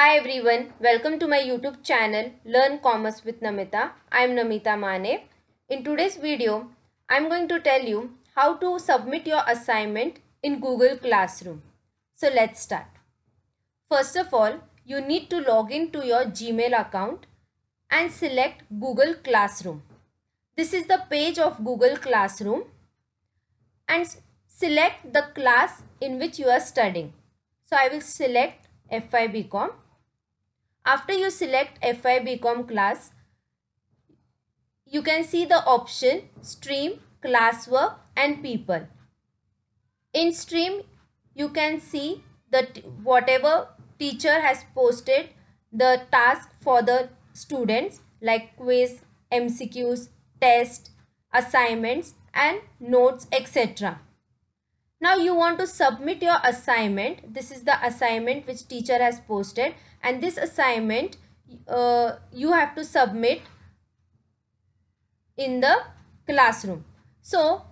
Hi everyone, welcome to my YouTube channel Learn Commerce with Namita. I am Namita Mane. In today's video, I am going to tell you how to submit your assignment in Google Classroom. So let's start. First of all, you need to log in to your Gmail account and select Google Classroom. This is the page of Google Classroom and select the class in which you are studying. So I will select FIBCom after you select FI BCom class, you can see the option stream, classwork and people. In stream, you can see that whatever teacher has posted the task for the students like quiz, MCQs, test, assignments and notes etc. Now you want to submit your assignment. This is the assignment which teacher has posted and this assignment uh, you have to submit in the classroom. So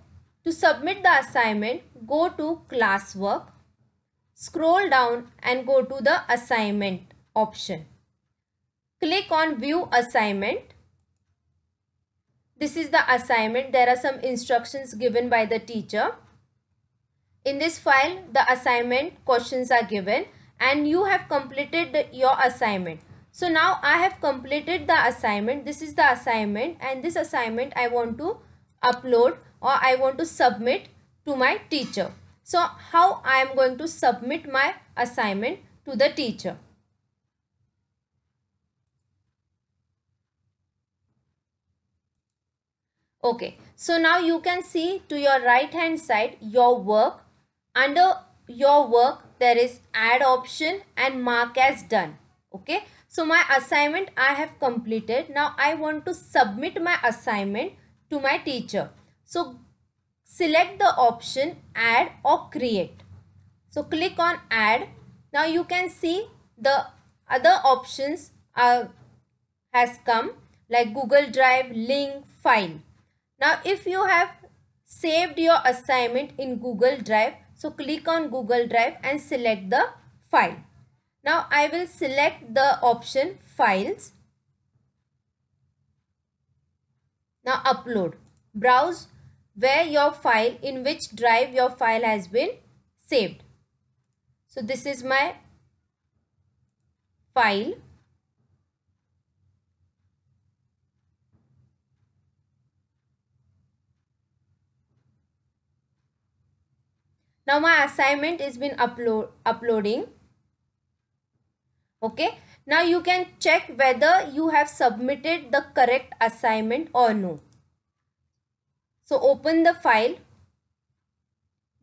to submit the assignment, go to classwork, scroll down and go to the assignment option. Click on view assignment. This is the assignment. There are some instructions given by the teacher in this file, the assignment questions are given and you have completed the, your assignment. So now I have completed the assignment. This is the assignment and this assignment I want to upload or I want to submit to my teacher. So how I am going to submit my assignment to the teacher. Okay, so now you can see to your right hand side your work under your work there is add option and mark as done okay so my assignment i have completed now i want to submit my assignment to my teacher so select the option add or create so click on add now you can see the other options are has come like google drive link file now if you have saved your assignment in google drive so click on Google Drive and select the file. Now I will select the option files. Now upload. Browse where your file, in which drive your file has been saved. So this is my file. now my assignment is been upload uploading okay now you can check whether you have submitted the correct assignment or no so open the file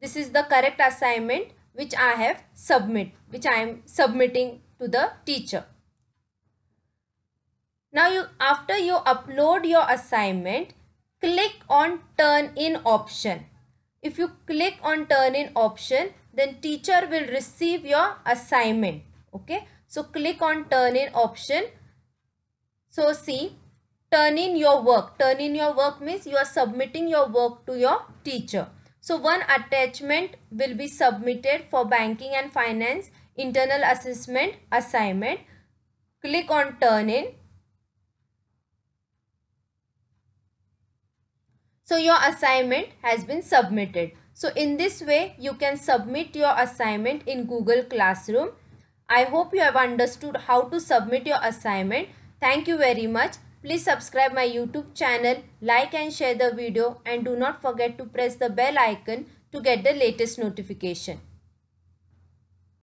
this is the correct assignment which i have submit which i am submitting to the teacher now you after you upload your assignment click on turn in option if you click on turn in option, then teacher will receive your assignment. Okay. So click on turn in option. So see, turn in your work. Turn in your work means you are submitting your work to your teacher. So one attachment will be submitted for banking and finance internal assessment assignment. Click on turn in So your assignment has been submitted. So in this way, you can submit your assignment in Google Classroom. I hope you have understood how to submit your assignment. Thank you very much. Please subscribe my YouTube channel, like and share the video and do not forget to press the bell icon to get the latest notification.